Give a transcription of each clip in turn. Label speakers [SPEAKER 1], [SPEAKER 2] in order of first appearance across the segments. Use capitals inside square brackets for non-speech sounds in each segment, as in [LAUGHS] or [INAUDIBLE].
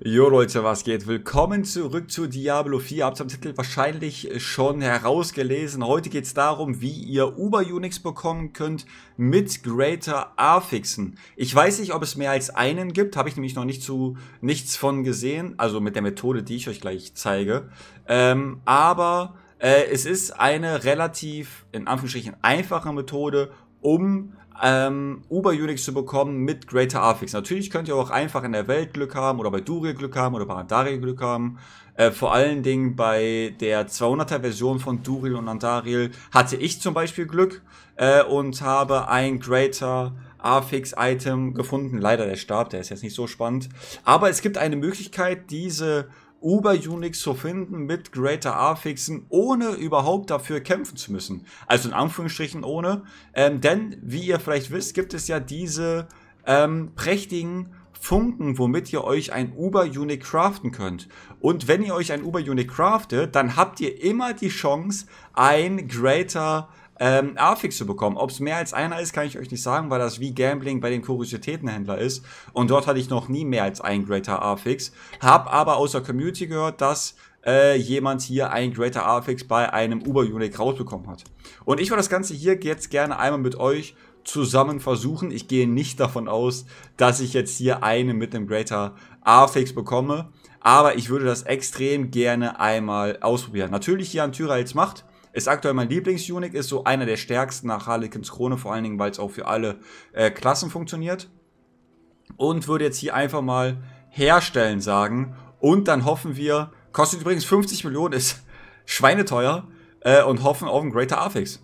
[SPEAKER 1] Jo Leute, was geht? Willkommen zurück zu Diablo 4. Habt ihr am Titel wahrscheinlich äh, schon herausgelesen. Heute geht es darum, wie ihr Uber-Unix bekommen könnt mit Greater Affixen. Ich weiß nicht, ob es mehr als einen gibt. Habe ich nämlich noch nicht zu nichts von gesehen. Also mit der Methode, die ich euch gleich zeige. Ähm, aber äh, es ist eine relativ, in Anführungsstrichen, einfache Methode, um ähm, Uber-Unix zu bekommen mit Greater Affix. Natürlich könnt ihr auch einfach in der Welt Glück haben oder bei Duril Glück haben oder bei Andariel Glück haben. Äh, vor allen Dingen bei der 200er Version von Duril und Andariel hatte ich zum Beispiel Glück äh, und habe ein Greater Affix-Item gefunden. Leider der Stab, der ist jetzt nicht so spannend. Aber es gibt eine Möglichkeit, diese uber unix zu finden mit Greater R-Fixen, ohne überhaupt dafür kämpfen zu müssen. Also in Anführungsstrichen ohne. Ähm, denn, wie ihr vielleicht wisst, gibt es ja diese ähm, prächtigen Funken, womit ihr euch ein Uber-Unit craften könnt. Und wenn ihr euch ein Uber-Unit craftet, dann habt ihr immer die Chance, ein Greater R-Fixen ähm, AFIX zu bekommen. Ob es mehr als einer ist, kann ich euch nicht sagen, weil das wie Gambling bei dem Kuriositätenhändler ist. Und dort hatte ich noch nie mehr als einen Greater AFIX. Hab aber aus der Community gehört, dass äh, jemand hier einen Greater AFIX bei einem Uber-Unic rausbekommen hat. Und ich würde das Ganze hier jetzt gerne einmal mit euch zusammen versuchen. Ich gehe nicht davon aus, dass ich jetzt hier einen mit einem Greater AFIX bekomme. Aber ich würde das extrem gerne einmal ausprobieren. Natürlich hier an jetzt Macht ist aktuell mein Lieblings-Unic, ist so einer der stärksten nach Harlequins Krone, vor allen Dingen, weil es auch für alle äh, Klassen funktioniert. Und würde jetzt hier einfach mal herstellen sagen. Und dann hoffen wir, kostet übrigens 50 Millionen, ist [LAUGHS] schweineteuer. Äh, und hoffen auf einen Greater Affix.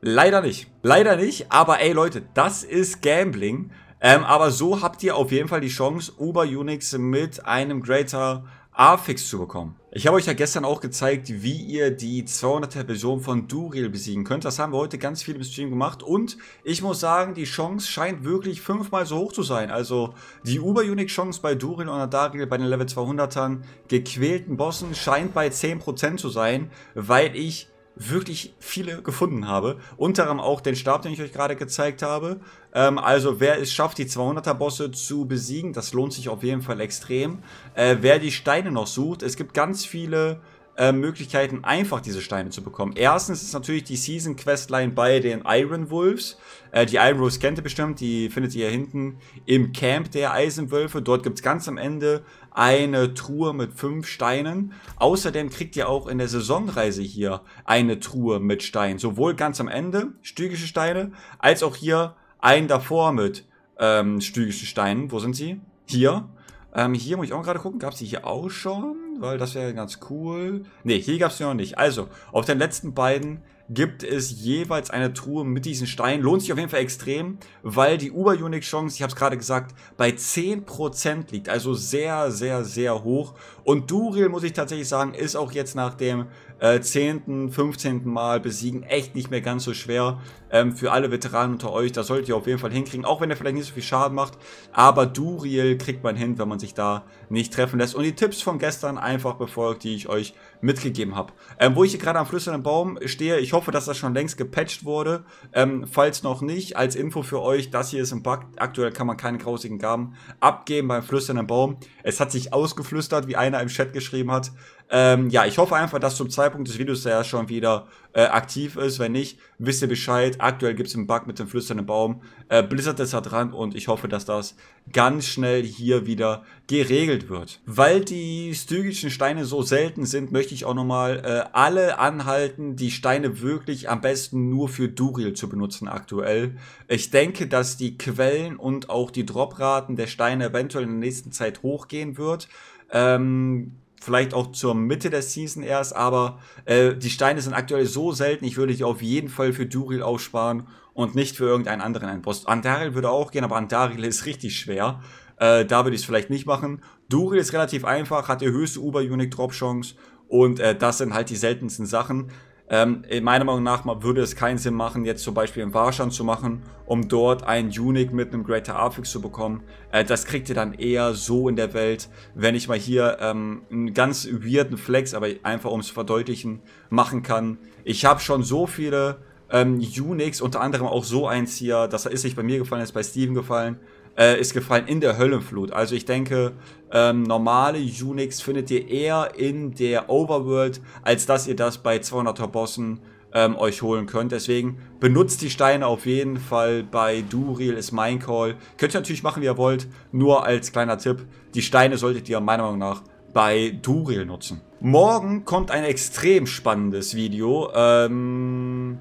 [SPEAKER 1] Leider nicht. Leider nicht, aber ey Leute, das ist Gambling. Ähm, aber so habt ihr auf jeden Fall die Chance, Uber Unix mit einem Greater Afix zu bekommen. Ich habe euch ja gestern auch gezeigt, wie ihr die 200er Version von Duriel besiegen könnt. Das haben wir heute ganz viel im Stream gemacht und ich muss sagen, die Chance scheint wirklich fünfmal so hoch zu sein. Also die Uber-Unique-Chance bei Duriel und Adariel bei den Level 200ern gequälten Bossen scheint bei 10% zu sein, weil ich wirklich viele gefunden habe. Unter anderem auch den Stab, den ich euch gerade gezeigt habe. Ähm, also wer es schafft, die 200er-Bosse zu besiegen, das lohnt sich auf jeden Fall extrem. Äh, wer die Steine noch sucht, es gibt ganz viele äh, Möglichkeiten, einfach diese Steine zu bekommen. Erstens ist natürlich die Season Questline bei den Iron Wolves. Äh, die Iron Wolves kennt ihr bestimmt, die findet ihr hier hinten im Camp der Eisenwölfe. Dort gibt es ganz am Ende eine Truhe mit fünf Steinen. Außerdem kriegt ihr auch in der Saisonreise hier eine Truhe mit Steinen. Sowohl ganz am Ende stügische Steine, als auch hier einen davor mit ähm, stügischen Steinen. Wo sind sie? Hier. Ähm, hier muss ich auch gerade gucken, gab es die hier auch schon? weil das wäre ganz cool. Ne, hier gab es sie noch nicht. Also, auf den letzten beiden gibt es jeweils eine Truhe mit diesen Steinen. Lohnt sich auf jeden Fall extrem, weil die Über-Unique-Chance, ich habe es gerade gesagt, bei 10% liegt. Also sehr, sehr, sehr hoch. Und Duril, muss ich tatsächlich sagen, ist auch jetzt nach dem äh, 10., 15. Mal besiegen echt nicht mehr ganz so schwer. Ähm, für alle Veteranen unter euch, das solltet ihr auf jeden Fall hinkriegen. Auch wenn er vielleicht nicht so viel Schaden macht. Aber Duriel kriegt man hin, wenn man sich da nicht treffen lässt. Und die Tipps von gestern einfach befolgt, die ich euch mitgegeben habe. Ähm, wo ich hier gerade am flüssigen Baum stehe, ich hoffe, hoffe, dass das schon längst gepatcht wurde. Ähm, falls noch nicht, als Info für euch, das hier ist ein Bug. Aktuell kann man keine grausigen Gaben abgeben beim Flüstern im Baum. Es hat sich ausgeflüstert, wie einer im Chat geschrieben hat. Ähm, ja, ich hoffe einfach, dass zum Zeitpunkt des Videos der ja schon wieder äh, aktiv ist. Wenn nicht, wisst ihr Bescheid. Aktuell gibt es einen Bug mit dem flüsternden Baum. Äh, Blizzard ist da dran und ich hoffe, dass das ganz schnell hier wieder geregelt wird. Weil die stygischen Steine so selten sind, möchte ich auch nochmal äh, alle anhalten, die Steine wirklich am besten nur für Duriel zu benutzen aktuell. Ich denke, dass die Quellen und auch die Dropraten der Steine eventuell in der nächsten Zeit hochgehen wird. Ähm, vielleicht auch zur Mitte der Season erst, aber äh, die Steine sind aktuell so selten, ich würde die auf jeden Fall für Duril aussparen und nicht für irgendeinen anderen Endboss. Andaril würde auch gehen, aber Andaril ist richtig schwer. Äh, da würde ich es vielleicht nicht machen. Duril ist relativ einfach, hat die höchste Uber-Unique-Drop-Chance und äh, das sind halt die seltensten Sachen. Ähm, meiner Meinung nach würde es keinen Sinn machen, jetzt zum Beispiel einen Warstand zu machen, um dort einen Unique mit einem Greater Affix zu bekommen. Äh, das kriegt ihr dann eher so in der Welt, wenn ich mal hier ähm, einen ganz weirden Flex, aber einfach um es zu verdeutlichen, machen kann. Ich habe schon so viele ähm, Unix, unter anderem auch so eins hier, das ist nicht bei mir gefallen, ist bei Steven gefallen, äh, ist gefallen in der Höllenflut. Also ich denke, ähm, normale Unix findet ihr eher in der Overworld, als dass ihr das bei 200er Bossen ähm, euch holen könnt. Deswegen benutzt die Steine auf jeden Fall. Bei Duril ist mein Call. Könnt ihr natürlich machen, wie ihr wollt. Nur als kleiner Tipp, die Steine solltet ihr meiner Meinung nach bei Duril nutzen. Morgen kommt ein extrem spannendes Video ähm,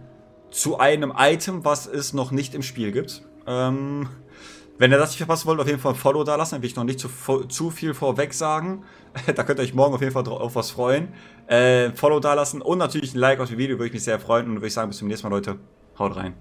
[SPEAKER 1] zu einem Item, was es noch nicht im Spiel gibt. Ähm, wenn ihr das nicht verpassen wollt, auf jeden Fall ein Follow da lassen. Dann will ich noch nicht zu, zu viel vorweg sagen. [LAUGHS] da könnt ihr euch morgen auf jeden Fall auf was freuen. Äh, Follow da lassen und natürlich ein Like auf dem Video. Würde ich mich sehr freuen. Und würde ich sagen, bis zum nächsten Mal, Leute. Haut rein.